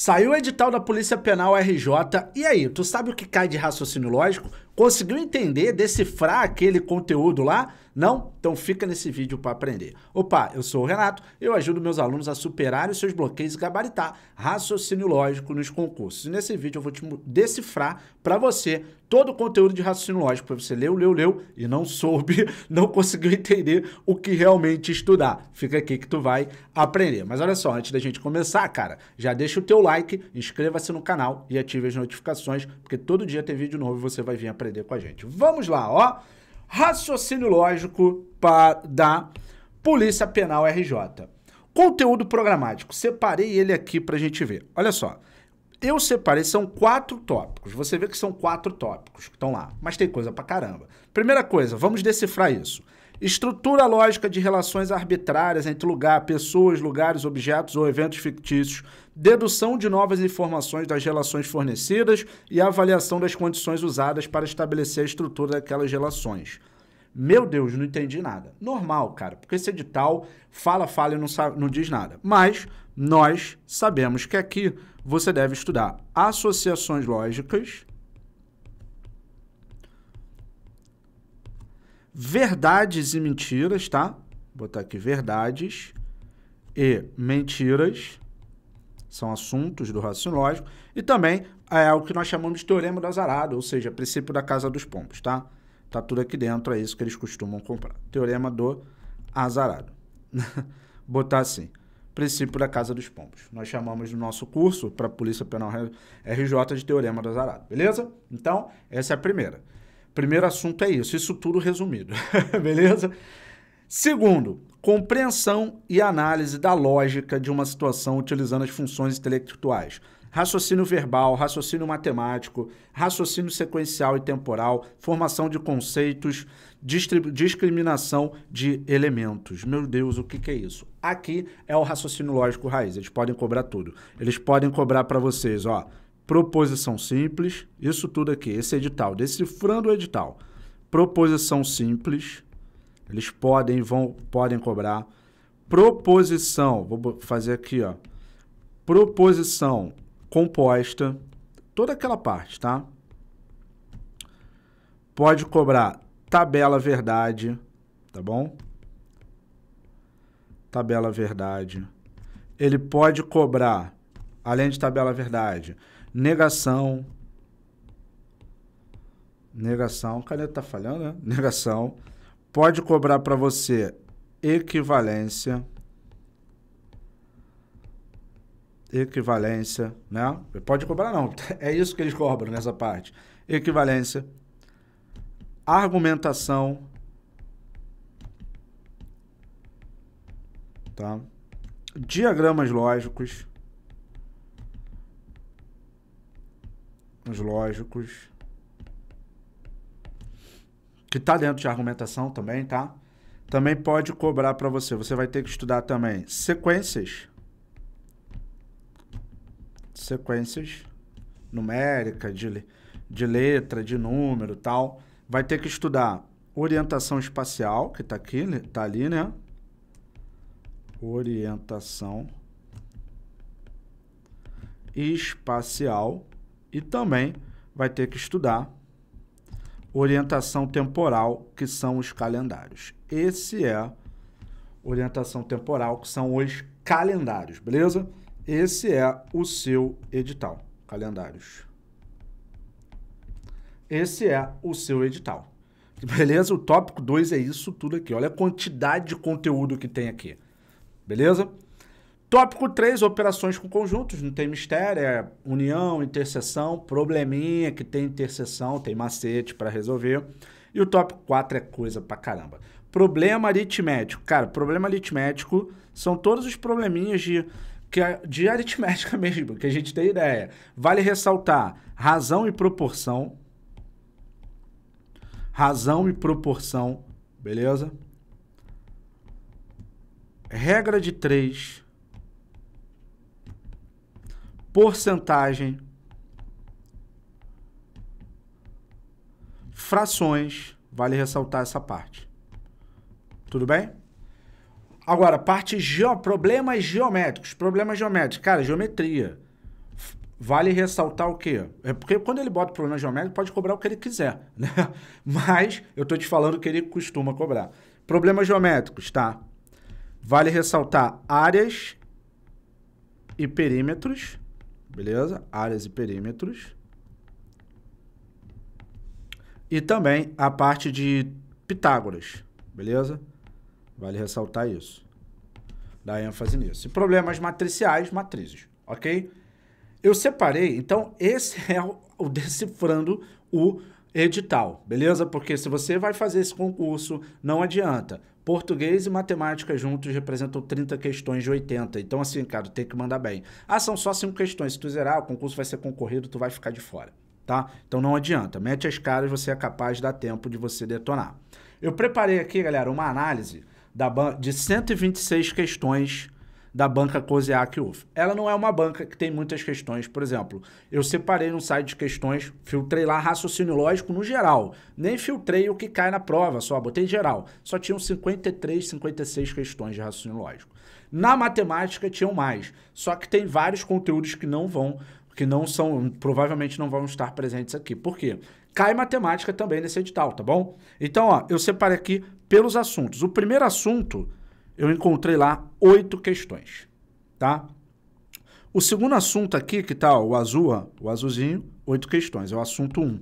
Saiu o edital da Polícia Penal RJ. E aí, tu sabe o que cai de raciocínio lógico? Conseguiu entender, decifrar aquele conteúdo lá? Não? Então fica nesse vídeo para aprender. Opa, eu sou o Renato, eu ajudo meus alunos a superar os seus bloqueios e gabaritar raciocínio lógico nos concursos. E nesse vídeo eu vou te decifrar para você todo o conteúdo de raciocínio lógico, para você leu, leu, leu e não soube, não conseguiu entender o que realmente estudar. Fica aqui que tu vai aprender. Mas olha só, antes da gente começar, cara, já deixa o teu like, inscreva-se no canal e ative as notificações, porque todo dia tem vídeo novo e você vai vir aprender com a gente. Vamos lá, ó! raciocínio lógico da Polícia Penal RJ. Conteúdo programático, separei ele aqui para a gente ver. Olha só, eu separei, são quatro tópicos. Você vê que são quatro tópicos que estão lá, mas tem coisa pra caramba. Primeira coisa, vamos decifrar isso. Estrutura lógica de relações arbitrárias entre lugar, pessoas, lugares, objetos ou eventos fictícios. Dedução de novas informações das relações fornecidas e avaliação das condições usadas para estabelecer a estrutura daquelas relações. Meu Deus, não entendi nada. Normal, cara, porque esse edital fala, fala e não, sabe, não diz nada. Mas nós sabemos que aqui você deve estudar associações lógicas, verdades e mentiras, tá? Vou botar aqui verdades e mentiras são assuntos do raciocínio lógico, e também é o que nós chamamos de teorema do azarado, ou seja, princípio da casa dos pombos, tá? Tá tudo aqui dentro, é isso que eles costumam comprar. Teorema do azarado. Botar assim, princípio da casa dos pombos. Nós chamamos no nosso curso para Polícia Penal RJ de teorema do azarado, beleza? Então, essa é a primeira. Primeiro assunto é isso, isso tudo resumido, beleza? Segundo, compreensão e análise da lógica de uma situação utilizando as funções intelectuais. Raciocínio verbal, raciocínio matemático, raciocínio sequencial e temporal, formação de conceitos, discriminação de elementos. Meu Deus, o que, que é isso? Aqui é o raciocínio lógico raiz, eles podem cobrar tudo. Eles podem cobrar para vocês, ó, proposição simples, isso tudo aqui, esse edital, decifrando o edital. Proposição simples, eles podem vão podem cobrar proposição, vou fazer aqui, ó. Proposição composta, toda aquela parte, tá? Pode cobrar tabela verdade, tá bom? Tabela verdade. Ele pode cobrar além de tabela verdade, negação. Negação, caneta tá falhando, né? Negação. Pode cobrar para você equivalência. Equivalência, né? Pode cobrar não, é isso que eles cobram nessa parte. Equivalência, argumentação, tá? Diagramas lógicos, os lógicos, que está dentro de argumentação também, tá? Também pode cobrar para você. Você vai ter que estudar também sequências, sequências numérica, de, de letra, de número tal. Vai ter que estudar orientação espacial, que está aqui, está né, ali, né? Orientação espacial e também vai ter que estudar orientação temporal, que são os calendários. Esse é orientação temporal, que são os calendários, beleza? Esse é o seu edital, calendários. Esse é o seu edital. Beleza? O tópico 2 é isso tudo aqui. Olha a quantidade de conteúdo que tem aqui. Beleza? Tópico 3, operações com conjuntos, não tem mistério, é união, interseção, probleminha que tem interseção, tem macete para resolver. E o tópico 4 é coisa pra caramba. Problema aritmético. Cara, problema aritmético são todos os probleminhas de, que, de aritmética mesmo, que a gente tem ideia. Vale ressaltar razão e proporção. Razão e proporção, beleza? Regra de 3 porcentagem, frações, vale ressaltar essa parte. Tudo bem? Agora, parte geo, problemas geométricos. Problemas geométricos. Cara, geometria. Vale ressaltar o quê? É porque quando ele bota problema geométrico, pode cobrar o que ele quiser, né? Mas eu tô te falando o que ele costuma cobrar. Problemas geométricos, tá? Vale ressaltar áreas e perímetros beleza? Áreas e perímetros. E também a parte de Pitágoras, beleza? Vale ressaltar isso. Dá ênfase nisso. E problemas matriciais, matrizes, ok? Eu separei, então esse é o, o decifrando o edital, beleza? Porque se você vai fazer esse concurso, não adianta. Português e matemática juntos representam 30 questões de 80. Então, assim, cara, tem que mandar bem. Ah, são só cinco questões. Se tu zerar, o concurso vai ser concorrido, tu vai ficar de fora, tá? Então não adianta. Mete as caras, você é capaz de dar tempo de você detonar. Eu preparei aqui, galera, uma análise da de 126 questões da banca Kosiak UF. Ela não é uma banca que tem muitas questões, por exemplo, eu separei no site de questões, filtrei lá raciocínio lógico no geral, nem filtrei o que cai na prova, só botei geral. Só tinham 53, 56 questões de raciocínio lógico. Na matemática tinham mais, só que tem vários conteúdos que não vão que não são, provavelmente não vão estar presentes aqui. Por quê? Cai matemática também nesse edital, tá bom? Então, ó, eu separei aqui pelos assuntos. O primeiro assunto eu encontrei lá oito questões, tá? O segundo assunto aqui, que tá ó, o azul, o azulzinho, oito questões, é o assunto 1. Um.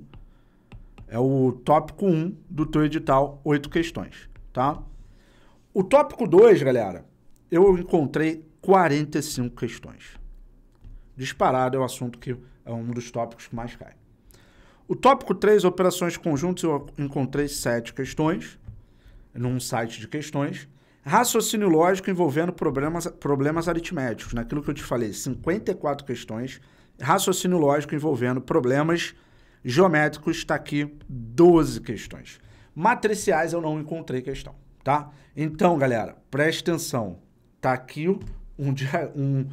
É o tópico 1 um do teu edital, oito questões, tá? O tópico 2, galera, eu encontrei 45 questões. Disparado é o assunto que é um dos tópicos que mais cai. O tópico 3, operações conjuntas, eu encontrei sete questões, num site de questões. Raciocínio lógico envolvendo problemas, problemas aritméticos, naquilo né? que eu te falei, 54 questões. Raciocínio lógico envolvendo problemas geométricos, está aqui 12 questões. Matriciais eu não encontrei questão, tá? Então, galera, preste atenção. Está aqui um, um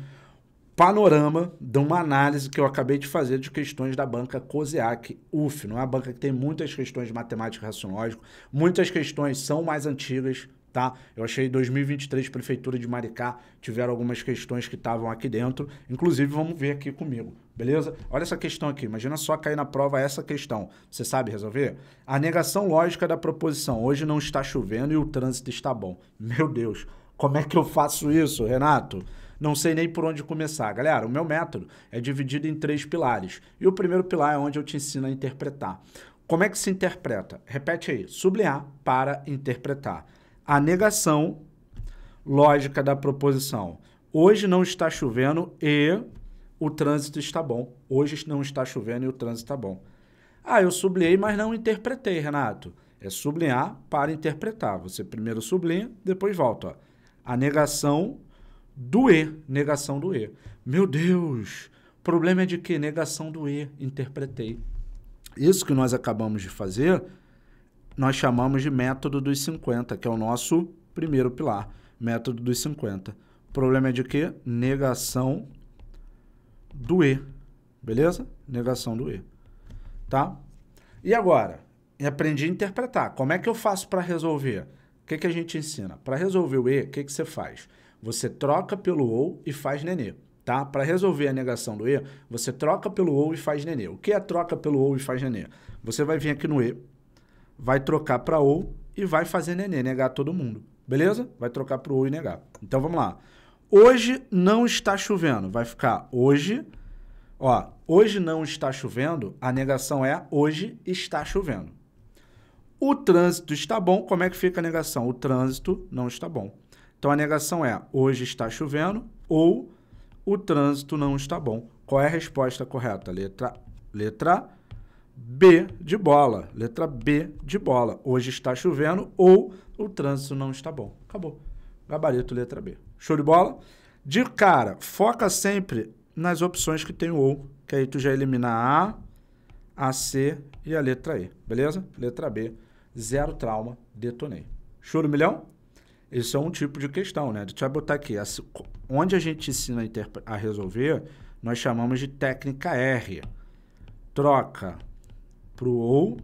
panorama de uma análise que eu acabei de fazer de questões da banca COSEAC UF. Não é uma banca que tem muitas questões de matemática e raciocínio lógico, muitas questões são mais antigas, tá? Eu achei 2023 Prefeitura de Maricá tiveram algumas questões que estavam aqui dentro. Inclusive, vamos ver aqui comigo, beleza? Olha essa questão aqui. Imagina só cair na prova essa questão. Você sabe resolver? A negação lógica da proposição. Hoje não está chovendo e o trânsito está bom. Meu Deus, como é que eu faço isso, Renato? Não sei nem por onde começar. Galera, o meu método é dividido em três pilares. E o primeiro pilar é onde eu te ensino a interpretar. Como é que se interpreta? Repete aí. Sublinhar para interpretar a negação lógica da proposição. Hoje não está chovendo e o trânsito está bom. Hoje não está chovendo e o trânsito está bom. Ah, eu sublinhei, mas não interpretei, Renato. É sublinhar para interpretar. Você primeiro sublinha, depois volta. Ó. A negação do E. Negação do E. Meu Deus! Problema é de que? Negação do E. Interpretei. Isso que nós acabamos de fazer nós chamamos de método dos 50, que é o nosso primeiro pilar, método dos 50. O problema é de quê? Negação do E, beleza? Negação do E, tá? E agora? Aprendi a interpretar. Como é que eu faço para resolver? O que, que a gente ensina? Para resolver o E, o que, que você faz? Você troca pelo OU e faz nenê tá? Para resolver a negação do E, você troca pelo OU e faz nenê. O que é troca pelo OU e faz nenê? Você vai vir aqui no E, vai trocar para ou e vai fazer nenê, negar todo mundo. Beleza? Vai trocar para ou e negar. Então vamos lá. Hoje não está chovendo. Vai ficar hoje. Ó, hoje não está chovendo. A negação é hoje está chovendo. O trânsito está bom. Como é que fica a negação? O trânsito não está bom. Então a negação é hoje está chovendo ou o trânsito não está bom. Qual é a resposta correta? Letra, letra B de bola. Letra B de bola. Hoje está chovendo ou o trânsito não está bom. Acabou. Gabarito, letra B. Show de bola? De cara, foca sempre nas opções que tem o ou, que aí tu já elimina a A, a C e a letra E. Beleza? Letra B. Zero trauma, detonei. Choro milhão? Isso é um tipo de questão, né? Deixa eu botar aqui. Onde a gente ensina a, a resolver, nós chamamos de técnica R. Troca pro ou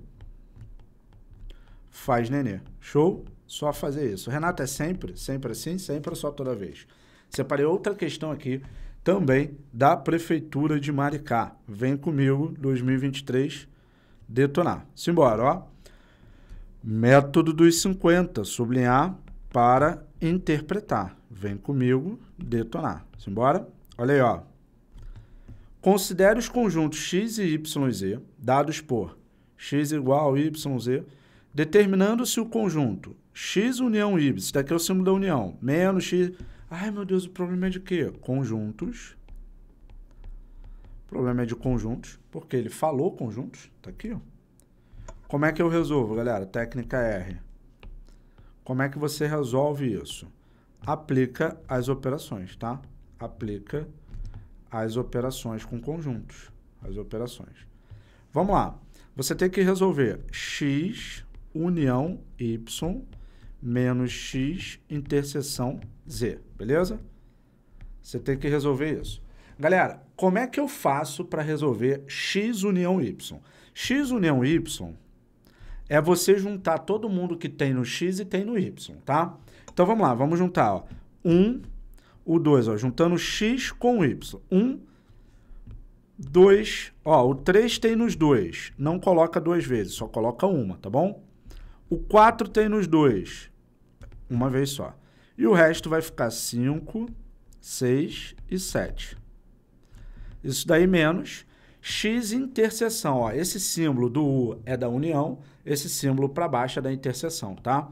faz nenê. Show? Só fazer isso. Renato é sempre, sempre assim, sempre só toda vez. Separei outra questão aqui também da Prefeitura de Maricá. Vem comigo, 2023, detonar. Simbora, ó. Método dos 50, sublinhar para interpretar. Vem comigo, detonar. Simbora? Olha aí, ó. Considere os conjuntos X e YZ dados por x igual a yz, determinando-se o conjunto x união y, isso daqui é o símbolo da união, menos x... Ai, meu Deus, o problema é de quê? Conjuntos. O problema é de conjuntos, porque ele falou conjuntos, tá aqui, ó. Como é que eu resolvo, galera? Técnica R. Como é que você resolve isso? Aplica as operações, tá? Aplica as operações com conjuntos. As operações. Vamos lá. Você tem que resolver x união y menos x interseção z, beleza? Você tem que resolver isso. Galera, como é que eu faço para resolver x união y? x união y é você juntar todo mundo que tem no x e tem no y, tá? Então vamos lá, vamos juntar, ó. 1, o 2, ó, juntando x com y. 1 2, ó, o 3 tem nos dois, não coloca duas vezes, só coloca uma, tá bom? O 4 tem nos dois, uma vez só. E o resto vai ficar 5, 6 e 7. Isso daí menos x interseção, ó, esse símbolo do U é da união, esse símbolo para baixo é da interseção, tá?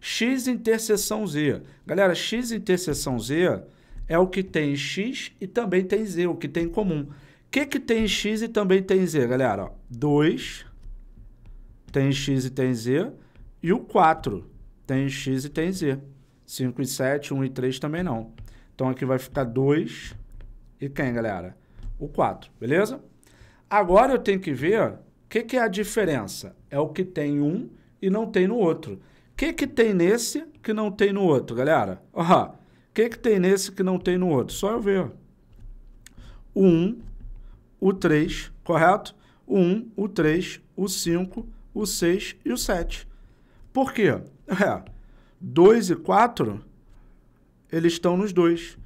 x interseção z. Galera, x interseção z é o que tem x e também tem z, o que tem em comum que, que tem x e também tem z, galera? 2 tem x e tem z. E o 4 tem x e tem z. 5 e 7, 1 e 3 também não. Então aqui vai ficar 2 e quem, galera? O 4, beleza? Agora eu tenho que ver o que, que é a diferença. É o que tem um e não tem no outro. O que, que tem nesse que não tem no outro, galera? O que, que tem nesse que não tem no outro? Só eu ver. 1 o 3, correto? O 1, o 3, o 5, o 6 e o 7. Por quê? É, 2 e 4, eles estão nos dois.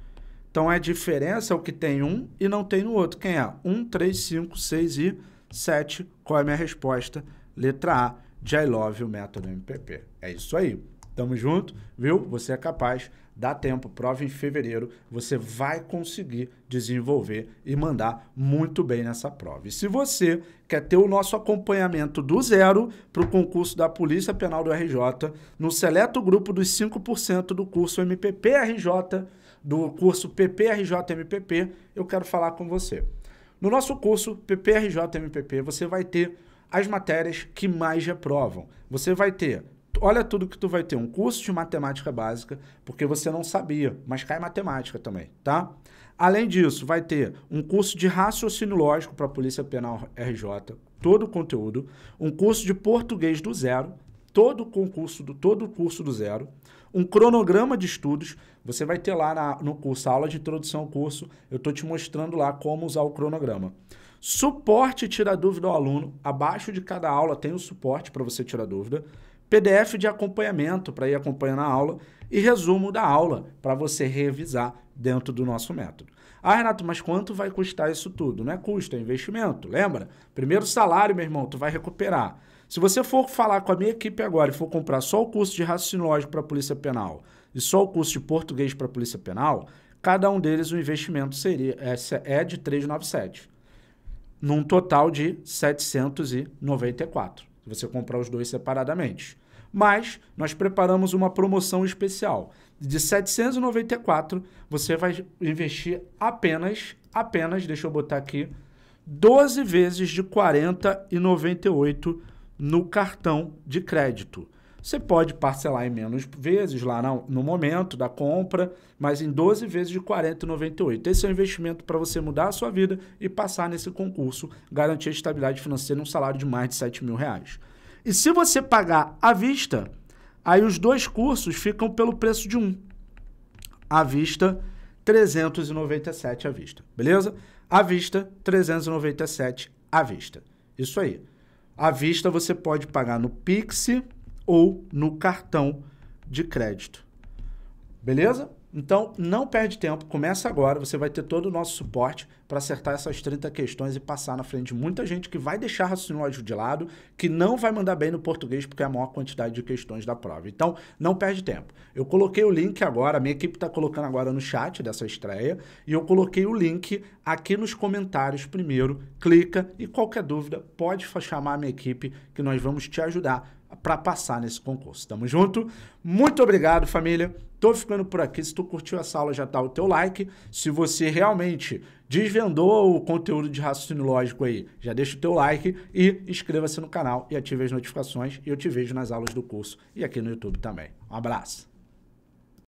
Então, a diferença é o que tem um e não tem no outro. Quem é? 1, 3, 5, 6 e 7. Qual é a minha resposta? Letra A, de I Love, o método MPP. É isso aí. Tamo junto, viu? Você é capaz, dá tempo, prova em fevereiro, você vai conseguir desenvolver e mandar muito bem nessa prova. E se você quer ter o nosso acompanhamento do zero para o concurso da Polícia Penal do RJ, no seleto grupo dos 5% do curso MPP-RJ, do curso PPRJ-MPP, eu quero falar com você. No nosso curso PPRJ-MPP, você vai ter as matérias que mais reprovam. Você vai ter olha tudo que tu vai ter. Um curso de matemática básica, porque você não sabia, mas cai matemática também, tá? Além disso, vai ter um curso de raciocínio lógico para a Polícia Penal RJ, todo o conteúdo. Um curso de português do zero, todo o concurso, do, todo o curso do zero. Um cronograma de estudos, você vai ter lá na, no curso, aula de introdução ao curso, eu estou te mostrando lá como usar o cronograma. Suporte tira dúvida ao aluno, abaixo de cada aula tem o um suporte para você tirar dúvida. PDF de acompanhamento para ir acompanhando a aula e resumo da aula para você revisar dentro do nosso método. Ah, Renato, mas quanto vai custar isso tudo? Não é custo, é investimento, lembra? Primeiro salário, meu irmão, tu vai recuperar. Se você for falar com a minha equipe agora e for comprar só o curso de raciocínio lógico para a Polícia Penal e só o curso de português para a Polícia Penal, cada um deles o investimento seria é, é de 397, num total de 794 você comprar os dois separadamente. Mas nós preparamos uma promoção especial. De 794, você vai investir apenas, apenas, deixa eu botar aqui, 12 vezes de 40 e no cartão de crédito. Você pode parcelar em menos vezes lá no momento da compra, mas em 12 vezes de R$ 40,98. Esse é o investimento para você mudar a sua vida e passar nesse concurso, garantir a estabilidade financeira num salário de mais de R$ 7 mil. Reais. E se você pagar à vista, aí os dois cursos ficam pelo preço de um. À vista, 397 à vista, beleza? À vista, 397 à vista. Isso aí. À vista você pode pagar no Pix, ou no cartão de crédito. Beleza? Então, não perde tempo, começa agora, você vai ter todo o nosso suporte para acertar essas 30 questões e passar na frente de muita gente que vai deixar raciocínio lógico de lado, que não vai mandar bem no português porque é a maior quantidade de questões da prova. Então, não perde tempo. Eu coloquei o link agora, a minha equipe está colocando agora no chat dessa estreia, e eu coloquei o link aqui nos comentários primeiro, clica e qualquer dúvida pode chamar a minha equipe que nós vamos te ajudar para passar nesse concurso. Tamo junto. Muito obrigado, família. Tô ficando por aqui. Se tu curtiu essa aula, já tá o teu like. Se você realmente desvendou o conteúdo de raciocínio lógico aí, já deixa o teu like e inscreva-se no canal e ative as notificações. E eu te vejo nas aulas do curso e aqui no YouTube também. Um abraço.